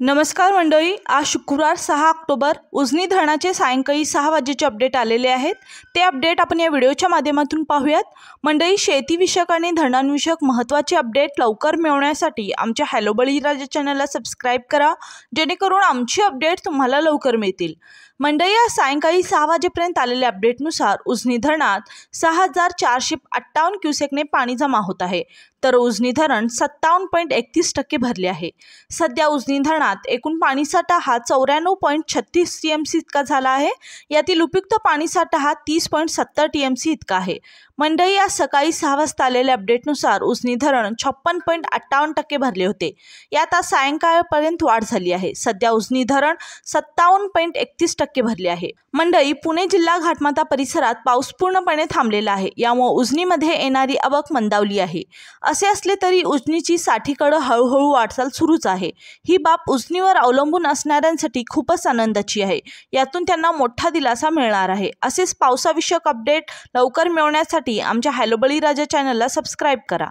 नमस्कार मंडळी आज शुक्रवार सहा ऑक्टोबर उजनी धरणाचे सायंकाळी सहा वाजेचे अपडेट आलेले आहेत ते अपडेट आपण या व्हिडिओच्या माध्यमातून पाहूयात मंडळी शेतीविषयक आणि धरणांविषयक महत्त्वाचे अपडेट लवकर मिळवण्यासाठी आमच्या हॅलो बळीराजा चॅनलला सबस्क्राईब करा जेणेकरून आमची अपडेट तुम्हाला लवकर मिळतील मंडळी आज सायंकाळी सहा वाजेपर्यंत आलेल्या अपडेटनुसार उजनी धरणात सहा हजार चारशे अठ्ठावन्न क्युसेकने पाणी जमा होत आहे तर उजनी धरण सत्तावन्न पॉईंट एकतीस टक्के भरले आहे सध्या उजनी धरणात धरणात एकूण पाणीसाठा हा चौऱ्याण्णव पॉईंट छत्तीस टी एम सी इतका झाला आहे यातील उपयुक्त पाणीसाठा हा तीस पॉईंट सत्तर टी एम सी इतका आहे मंडई आज सकाळी सहा वाजता आलेल्या अपडेटनुसार उजनी धरण छप्पन पॉईंट अठ्ठावन्न टक्के भरले होते यात आज सायंकाळपर्यंत वाढ झाली आहे सध्या उजनी धरण सत्तावन्न पॉईंट एकतीस टक्के भरले आहे मंडई पुणे जिल्हा घाटमाता परिसरात पाऊस पूर्णपणे थांबलेला आहे यामुळे उजनीमध्ये येणारी आवक मंदावली आहे असे असले तरी उजनीची साठीकडं हळूहळू वाटचाल सुरूच आहे ही बाब उजनीवर अवलंबून असणाऱ्यांसाठी खूपच आनंदाची आहे यातून त्यांना मोठा दिलासा मिळणार आहे असेच पावसाविषयक अपडेट लवकर मिळवण्यासाठी आमच्या हॅलोबळी राजा चॅनलला सबस्क्राईब करा